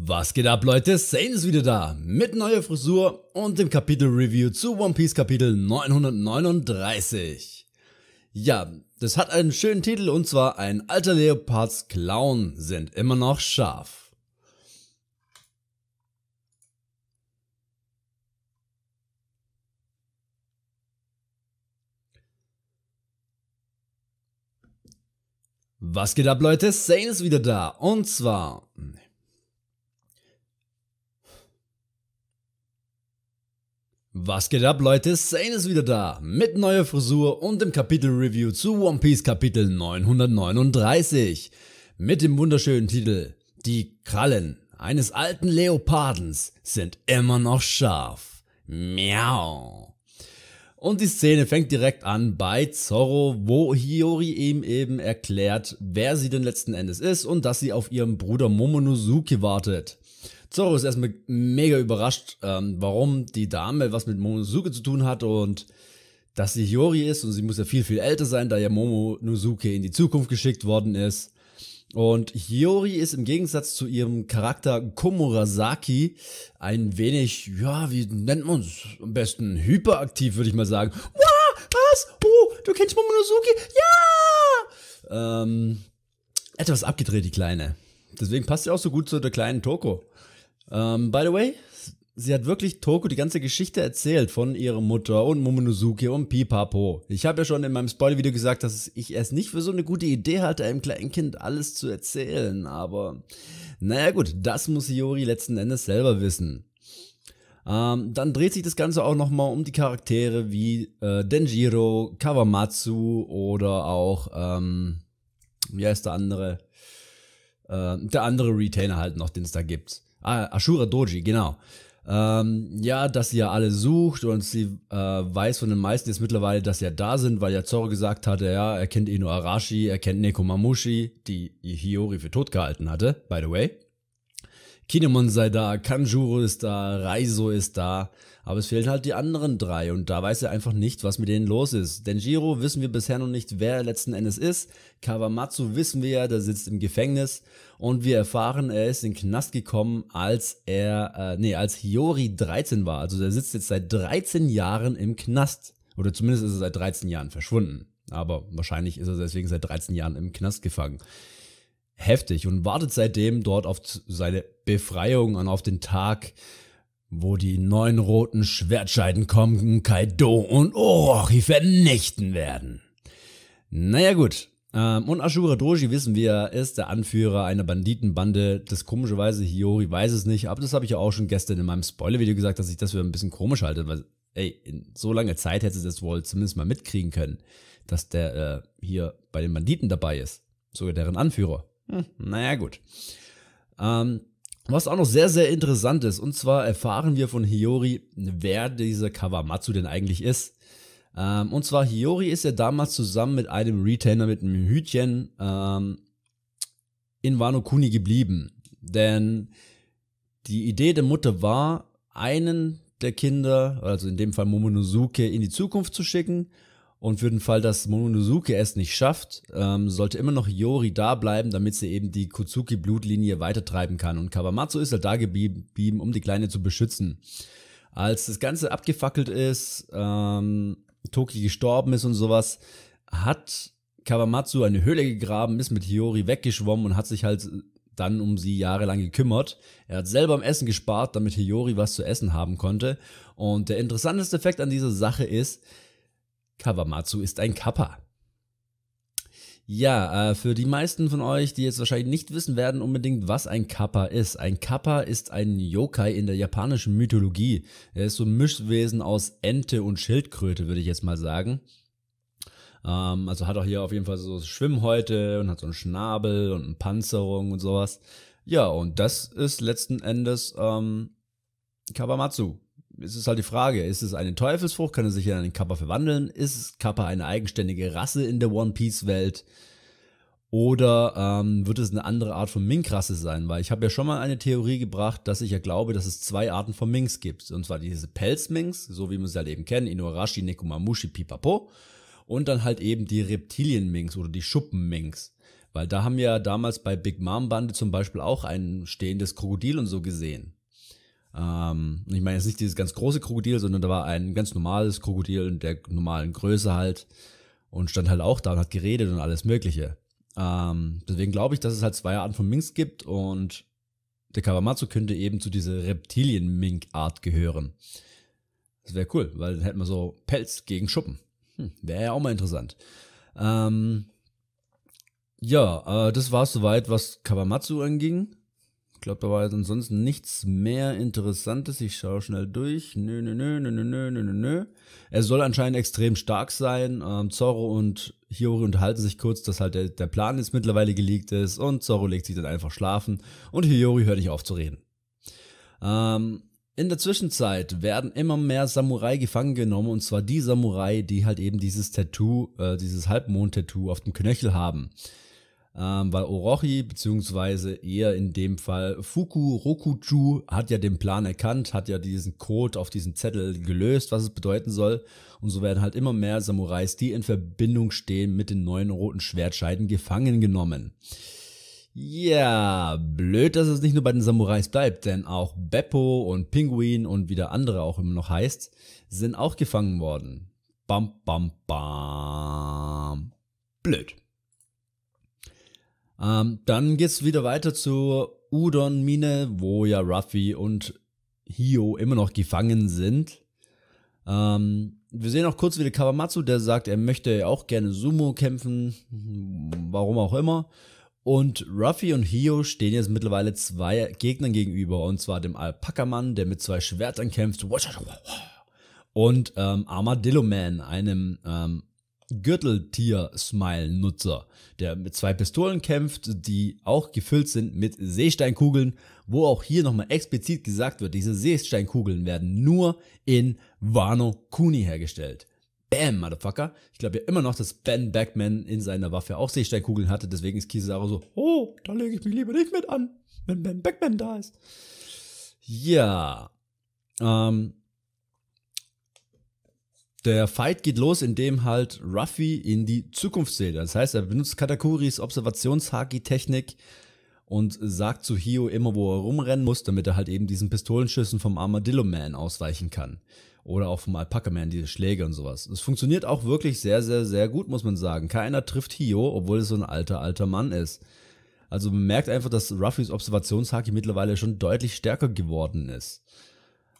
Was geht ab Leute, Sane ist wieder da mit neuer Frisur und dem Kapitel Review zu One Piece Kapitel 939. Ja, das hat einen schönen Titel und zwar ein alter Leopards Clown sind immer noch scharf. Was geht ab Leute, Sane ist wieder da und zwar Was geht ab Leute, Sane ist wieder da, mit neuer Frisur und dem Kapitel-Review zu One Piece Kapitel 939. Mit dem wunderschönen Titel Die Krallen eines alten Leopardens sind immer noch scharf. Miau. Und die Szene fängt direkt an bei Zorro, wo Hiyori ihm eben erklärt, wer sie denn letzten Endes ist und dass sie auf ihren Bruder Momonosuke wartet. Zoro ist erstmal mega überrascht, ähm, warum die Dame was mit Momonosuke zu tun hat und dass sie Hiyori ist und sie muss ja viel, viel älter sein, da ja Momonosuke in die Zukunft geschickt worden ist. Und Hiyori ist im Gegensatz zu ihrem Charakter Komurasaki ein wenig, ja, wie nennt man es am besten, hyperaktiv, würde ich mal sagen. Wow, was? Oh, du kennst Momonosuke? Ja! Ähm, etwas abgedreht, die Kleine. Deswegen passt sie auch so gut zu der kleinen Toko. Um, ähm, by the way, sie hat wirklich Toko die ganze Geschichte erzählt von ihrer Mutter und Momonosuke und Pipapo. Ich habe ja schon in meinem Spoiler-Video gesagt, dass ich es nicht für so eine gute Idee halte, einem kleinen Kind alles zu erzählen, aber naja gut, das muss Yori letzten Endes selber wissen. Ähm, dann dreht sich das Ganze auch nochmal um die Charaktere wie äh, Denjiro, Kawamatsu oder auch, ähm, wie heißt der andere? Äh, der andere Retainer halt noch, den es da gibt. Ah, Ashura Doji, genau. Ähm, ja, dass sie ja alle sucht und sie äh, weiß von den meisten jetzt mittlerweile, dass sie ja da sind, weil ja Zoro gesagt hatte, ja, er kennt Inu Arashi, er kennt Nekomamushi, die Hiyori für tot gehalten hatte, by the way. Kinemon sei da, Kanjuro ist da, Raizo ist da, aber es fehlen halt die anderen drei und da weiß er einfach nicht, was mit denen los ist. Denn Jiro wissen wir bisher noch nicht, wer er letzten Endes ist. Kawamatsu wissen wir ja, der sitzt im Gefängnis und wir erfahren, er ist in den Knast gekommen, als er, äh, nee, als Hiyori 13 war. Also der sitzt jetzt seit 13 Jahren im Knast. Oder zumindest ist er seit 13 Jahren verschwunden. Aber wahrscheinlich ist er deswegen seit 13 Jahren im Knast gefangen heftig und wartet seitdem dort auf seine Befreiung und auf den Tag, wo die neun roten Schwertscheiden kommen, Kaido und Orochi vernichten werden. Naja gut, ähm, und Ashura Doji wissen wir, ist der Anführer einer Banditenbande. Das komischerweise Hiyori weiß es nicht, aber das habe ich ja auch schon gestern in meinem Spoiler-Video gesagt, dass ich das für ein bisschen komisch halte, weil, ey, in so lange Zeit hätte sie das wohl zumindest mal mitkriegen können, dass der äh, hier bei den Banditen dabei ist. Sogar deren Anführer. Hm, naja, gut. Ähm, was auch noch sehr, sehr interessant ist, und zwar erfahren wir von Hiyori, wer dieser Kawamatsu denn eigentlich ist. Ähm, und zwar Hiyori ist ja damals zusammen mit einem Retainer, mit einem Hütchen, ähm, in Wano Kuni geblieben. Denn die Idee der Mutter war, einen der Kinder, also in dem Fall Momonosuke, in die Zukunft zu schicken und für den Fall, dass Momonosuke es nicht schafft, ähm, sollte immer noch Yori da bleiben, damit sie eben die kuzuki blutlinie weitertreiben kann. Und Kawamatsu ist halt da geblieben, um die Kleine zu beschützen. Als das Ganze abgefackelt ist, ähm, Toki gestorben ist und sowas, hat Kawamatsu eine Höhle gegraben, ist mit Hiyori weggeschwommen und hat sich halt dann um sie jahrelang gekümmert. Er hat selber am Essen gespart, damit Hiyori was zu essen haben konnte. Und der interessanteste Effekt an dieser Sache ist, Kawamatsu ist ein Kappa. Ja, äh, für die meisten von euch, die jetzt wahrscheinlich nicht wissen werden unbedingt, was ein Kappa ist. Ein Kappa ist ein Yokai in der japanischen Mythologie. Er ist so ein Mischwesen aus Ente und Schildkröte, würde ich jetzt mal sagen. Ähm, also hat auch hier auf jeden Fall so Schwimmhäute und hat so einen Schnabel und eine Panzerung und sowas. Ja, und das ist letzten Endes ähm, Kawamatsu es ist halt die Frage, ist es eine Teufelsfrucht? Kann es sich in einen Kappa verwandeln? Ist Kappa eine eigenständige Rasse in der One Piece Welt? Oder ähm, wird es eine andere Art von Mink-Rasse sein? Weil ich habe ja schon mal eine Theorie gebracht, dass ich ja glaube, dass es zwei Arten von Minks gibt. Und zwar diese Pelzminks, so wie wir sie halt eben kennen, Inuarashi, Nekomamushi, Pipapo. Und dann halt eben die Reptilien-Minks oder die Schuppen-Minks. Weil da haben wir ja damals bei Big Mom Bande zum Beispiel auch ein stehendes Krokodil und so gesehen. Ähm, ich meine jetzt nicht dieses ganz große Krokodil, sondern da war ein ganz normales Krokodil in der normalen Größe halt und stand halt auch da und hat geredet und alles Mögliche. Ähm, deswegen glaube ich, dass es halt zwei Arten von Minks gibt und der Kawamatsu könnte eben zu dieser Reptilien-Mink-Art gehören. Das wäre cool, weil dann hätten wir so Pelz gegen Schuppen. Hm, wäre ja auch mal interessant. Ähm, ja, äh, das war es soweit, was Kawamatsu anging. Ich glaube, da war jetzt ansonsten nichts mehr Interessantes. Ich schaue schnell durch. Nö, nö, nö, nö, nö, nö, nö, nö. Er soll anscheinend extrem stark sein. Ähm, Zorro und Hiyori unterhalten sich kurz, dass halt der, der Plan jetzt mittlerweile geleakt ist. Und Zorro legt sich dann einfach schlafen. Und Hiyori hört nicht auf zu reden. Ähm, in der Zwischenzeit werden immer mehr Samurai gefangen genommen. Und zwar die Samurai, die halt eben dieses Tattoo, äh, dieses Halbmond-Tattoo auf dem Knöchel haben ähm, weil Orochi beziehungsweise eher in dem Fall Fuku Rokuju hat ja den Plan erkannt, hat ja diesen Code auf diesen Zettel gelöst, was es bedeuten soll. Und so werden halt immer mehr Samurais, die in Verbindung stehen mit den neuen roten Schwertscheiden, gefangen genommen. Ja, blöd, dass es nicht nur bei den Samurais bleibt, denn auch Beppo und Pinguin und wie der andere auch immer noch heißt, sind auch gefangen worden. Bam, bam, bam. Blöd. Ähm, dann geht's wieder weiter zur Udon-Mine, wo ja Ruffy und Hio immer noch gefangen sind. Ähm, wir sehen auch kurz wieder Kawamatsu, der sagt, er möchte auch gerne Sumo kämpfen, warum auch immer. Und Ruffy und Hio stehen jetzt mittlerweile zwei Gegnern gegenüber, und zwar dem Alpaka-Mann, der mit zwei Schwertern kämpft, und ähm, Armadillo Man, einem ähm, Gürteltier-Smile-Nutzer, der mit zwei Pistolen kämpft, die auch gefüllt sind mit Seesteinkugeln, wo auch hier nochmal explizit gesagt wird, diese Seesteinkugeln werden nur in Wano Kuni hergestellt. Bam, Motherfucker. Ich glaube ja immer noch, dass Ben Backman in seiner Waffe auch Seesteinkugeln hatte, deswegen ist Kizaru so, oh, da lege ich mich lieber nicht mit an, wenn Ben Backman da ist. Ja. Ähm, der Fight geht los, indem halt Ruffy in die Zukunft sieht. Das heißt, er benutzt Katakuris Observationshaki-Technik und sagt zu Hio immer, wo er rumrennen muss, damit er halt eben diesen Pistolenschüssen vom Armadillo Man ausweichen kann. Oder auch vom Alpaka Man, diese Schläge und sowas. Es funktioniert auch wirklich sehr, sehr, sehr gut, muss man sagen. Keiner trifft Hio, obwohl es so ein alter, alter Mann ist. Also man merkt einfach, dass Ruffys Observationshaki mittlerweile schon deutlich stärker geworden ist.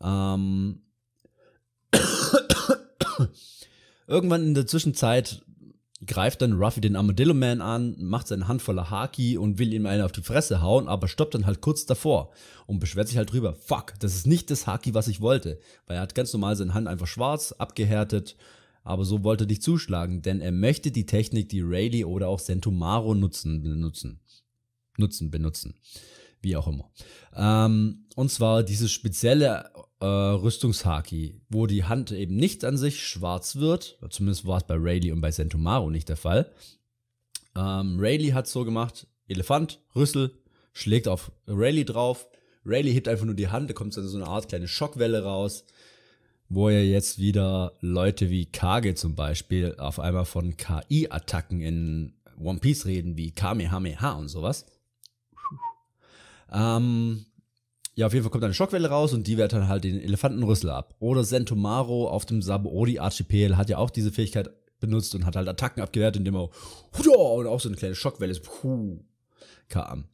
Ähm Irgendwann in der Zwischenzeit greift dann Ruffy den Armadillo Man an, macht seine Hand voller Haki und will ihm einen auf die Fresse hauen, aber stoppt dann halt kurz davor und beschwert sich halt drüber. Fuck, das ist nicht das Haki, was ich wollte. Weil er hat ganz normal seine Hand einfach schwarz, abgehärtet, aber so wollte er dich zuschlagen, denn er möchte die Technik, die Rayleigh oder auch Sentomaro nutzen, benutzen. Nutzen, benutzen. Wie auch immer. Ähm, und zwar dieses spezielle äh, Rüstungshaki, wo die Hand eben nicht an sich schwarz wird. Zumindest war es bei Rayleigh und bei Sentomaru nicht der Fall. Ähm, Rayleigh hat so gemacht: Elefant, Rüssel, schlägt auf Rayleigh drauf. Rayleigh hebt einfach nur die Hand, da kommt dann so eine Art kleine Schockwelle raus, wo ja jetzt wieder Leute wie Kage zum Beispiel auf einmal von KI-Attacken in One Piece reden, wie Kamehameha und sowas. Ähm, ja, auf jeden Fall kommt eine Schockwelle raus und die wehrt dann halt den Elefantenrüssel ab. Oder Sentomaro auf dem Saboodi-Archipel hat ja auch diese Fähigkeit benutzt und hat halt Attacken abgewehrt, indem er Huda! und auch so eine kleine Schockwelle ist. Puh, kam.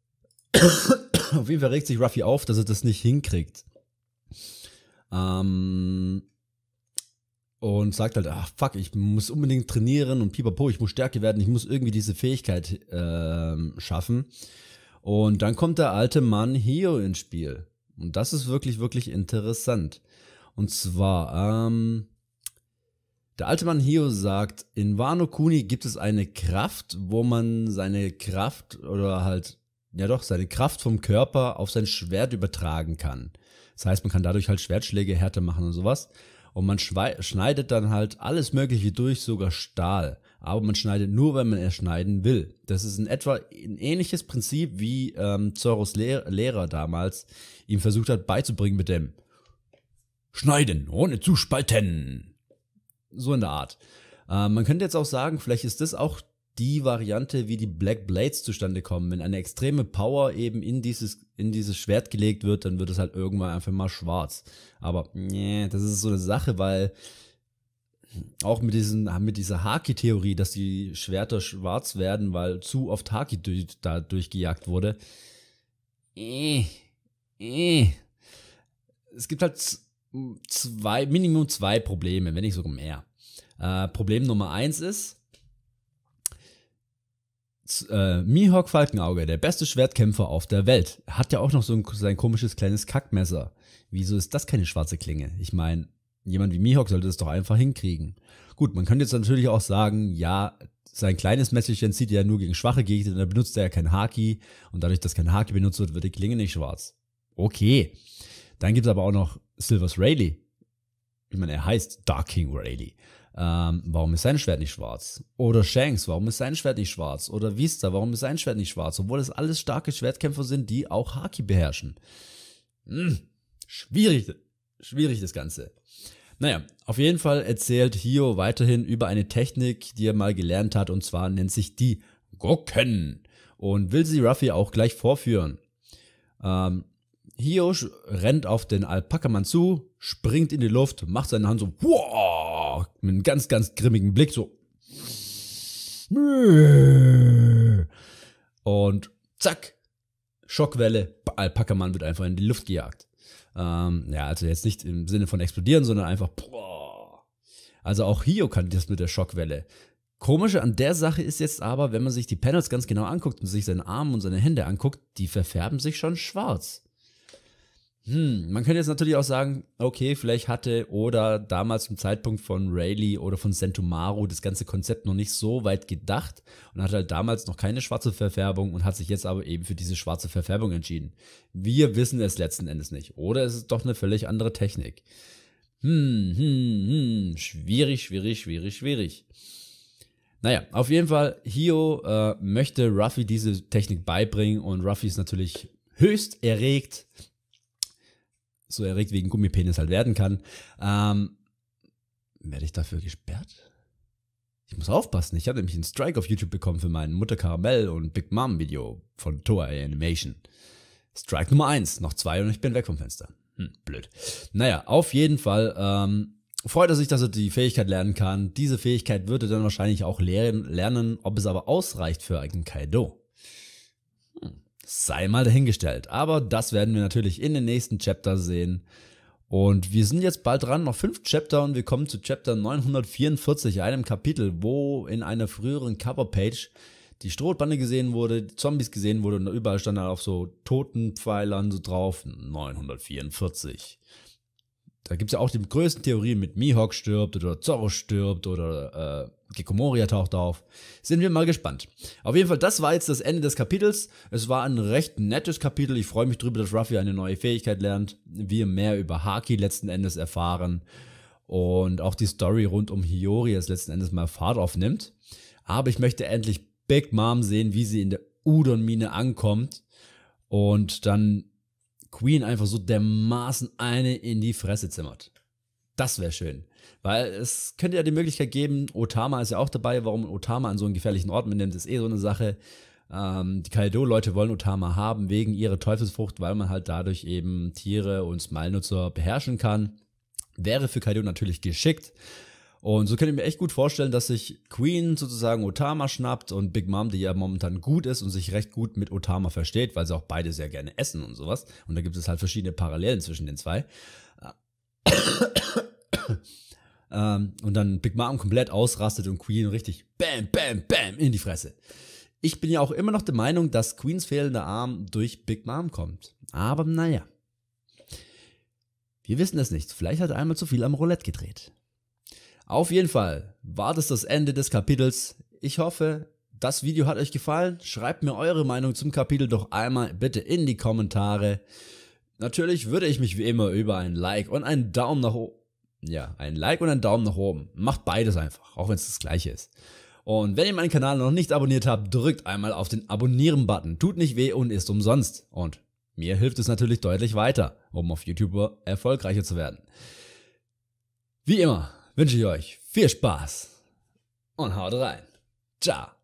auf jeden Fall regt sich Ruffy auf, dass er das nicht hinkriegt. Ähm, und sagt halt, ach fuck, ich muss unbedingt trainieren und pipapo, ich muss stärker werden, ich muss irgendwie diese Fähigkeit äh, schaffen. Und dann kommt der alte Mann Hio ins Spiel. Und das ist wirklich, wirklich interessant. Und zwar, ähm, der alte Mann Hio sagt, in Wano Kuni gibt es eine Kraft, wo man seine Kraft oder halt, ja doch, seine Kraft vom Körper auf sein Schwert übertragen kann. Das heißt, man kann dadurch halt Schwertschläge härter machen und sowas. Und man schneidet dann halt alles Mögliche durch, sogar Stahl aber man schneidet nur, wenn man es schneiden will. Das ist in etwa ein ähnliches Prinzip, wie ähm, Zorros Lehr Lehrer damals ihm versucht hat beizubringen mit dem Schneiden ohne zu spalten. So in der Art. Äh, man könnte jetzt auch sagen, vielleicht ist das auch die Variante, wie die Black Blades zustande kommen. Wenn eine extreme Power eben in dieses, in dieses Schwert gelegt wird, dann wird es halt irgendwann einfach mal schwarz. Aber nee, das ist so eine Sache, weil auch mit, diesen, mit dieser Haki-Theorie, dass die Schwerter schwarz werden, weil zu oft Haki durch, da durchgejagt wurde. Äh, äh. Es gibt halt zwei, Minimum zwei Probleme, wenn nicht sogar mehr. Äh, Problem Nummer eins ist, äh, Mihawk Falkenauge, der beste Schwertkämpfer auf der Welt, hat ja auch noch so ein, sein komisches kleines Kackmesser. Wieso ist das keine schwarze Klinge? Ich meine, jemand wie Mihawk sollte das doch einfach hinkriegen. Gut, man könnte jetzt natürlich auch sagen, ja, sein kleines Messerchen zieht ja nur gegen schwache Gegner, da benutzt er ja kein Haki und dadurch, dass kein Haki benutzt wird, wird die Klinge nicht schwarz. Okay. Dann gibt es aber auch noch Silvers Rayleigh. Ich meine, er heißt Dark King Rayleigh. Ähm, warum ist sein Schwert nicht schwarz? Oder Shanks, warum ist sein Schwert nicht schwarz? Oder Vista, warum ist sein Schwert nicht schwarz? Obwohl es alles starke Schwertkämpfer sind, die auch Haki beherrschen. Hm, schwierig, schwierig das Ganze. Naja, auf jeden Fall erzählt Hio weiterhin über eine Technik, die er mal gelernt hat, und zwar nennt sich die Gucken. Und will sie Ruffy auch gleich vorführen. Ähm, Hio rennt auf den Alpakamann zu, springt in die Luft, macht seine Hand so, wow, mit einem ganz, ganz grimmigen Blick so. Und zack, Schockwelle, Alpakamann wird einfach in die Luft gejagt. Ähm, ja, also jetzt nicht im Sinne von explodieren, sondern einfach. Boah. Also auch Hio kann das mit der Schockwelle. Komische an der Sache ist jetzt aber, wenn man sich die Panels ganz genau anguckt und sich seinen Arm und seine Hände anguckt, die verfärben sich schon schwarz. Hm, man könnte jetzt natürlich auch sagen, okay, vielleicht hatte oder damals zum Zeitpunkt von Rayleigh oder von Sentomaru das ganze Konzept noch nicht so weit gedacht und hatte halt damals noch keine schwarze Verfärbung und hat sich jetzt aber eben für diese schwarze Verfärbung entschieden. Wir wissen es letzten Endes nicht. Oder es ist doch eine völlig andere Technik. Hm, hm, hm, schwierig, schwierig, schwierig, schwierig. Naja, auf jeden Fall, Hio äh, möchte Ruffy diese Technik beibringen und Ruffy ist natürlich höchst erregt, so erregt wie ein Gummipenis halt werden kann, ähm, werde ich dafür gesperrt? Ich muss aufpassen, ich habe nämlich einen Strike auf YouTube bekommen für mein Mutter Karamell und Big Mom Video von Toei Animation. Strike Nummer eins, noch zwei und ich bin weg vom Fenster. Hm, blöd. Naja, auf jeden Fall ähm, freut er sich, dass er die Fähigkeit lernen kann. Diese Fähigkeit würde er dann wahrscheinlich auch lehren, lernen, ob es aber ausreicht für einen Kaido sei mal dahingestellt. Aber das werden wir natürlich in den nächsten Chapter sehen. Und wir sind jetzt bald dran, noch fünf Chapter und wir kommen zu Chapter 944, einem Kapitel, wo in einer früheren Coverpage die Strohbande gesehen wurde, Zombies gesehen wurde und überall stand da auf so Totenpfeilern so drauf 944. Da gibt es ja auch die größten Theorien mit Mihawk stirbt oder Zorro stirbt oder äh, Gekomoria taucht auf. Sind wir mal gespannt. Auf jeden Fall, das war jetzt das Ende des Kapitels. Es war ein recht nettes Kapitel. Ich freue mich drüber, dass Ruffy eine neue Fähigkeit lernt. Wir mehr über Haki letzten Endes erfahren. Und auch die Story rund um Hiyori es letzten Endes mal Fahrt aufnimmt. Aber ich möchte endlich Big Mom sehen, wie sie in der Udon-Mine ankommt. Und dann Queen einfach so dermaßen eine in die Fresse zimmert. Das wäre schön. Weil es könnte ja die Möglichkeit geben, Otama ist ja auch dabei, warum Otama an so einen gefährlichen Ort mitnimmt, ist eh so eine Sache. Ähm, die Kaido-Leute wollen Otama haben wegen ihrer Teufelsfrucht, weil man halt dadurch eben Tiere und Smile-Nutzer beherrschen kann. Wäre für Kaido natürlich geschickt. Und so kann ich mir echt gut vorstellen, dass sich Queen sozusagen Otama schnappt und Big Mom, die ja momentan gut ist und sich recht gut mit Otama versteht, weil sie auch beide sehr gerne essen und sowas. Und da gibt es halt verschiedene Parallelen zwischen den zwei. Ähm, und dann Big Mom komplett ausrastet und Queen richtig bam, bam, bam in die Fresse. Ich bin ja auch immer noch der Meinung, dass Queens fehlender Arm durch Big Mom kommt. Aber naja. Wir wissen es nicht. Vielleicht hat er einmal zu viel am Roulette gedreht. Auf jeden Fall war das das Ende des Kapitels. Ich hoffe, das Video hat euch gefallen. Schreibt mir eure Meinung zum Kapitel doch einmal bitte in die Kommentare. Natürlich würde ich mich wie immer über ein Like und einen Daumen nach oben. Ja, ein Like und ein Daumen nach oben. Macht beides einfach, auch wenn es das gleiche ist. Und wenn ihr meinen Kanal noch nicht abonniert habt, drückt einmal auf den Abonnieren-Button. Tut nicht weh und ist umsonst. Und mir hilft es natürlich deutlich weiter, um auf YouTube erfolgreicher zu werden. Wie immer, wünsche ich euch viel Spaß und haut rein. Ciao.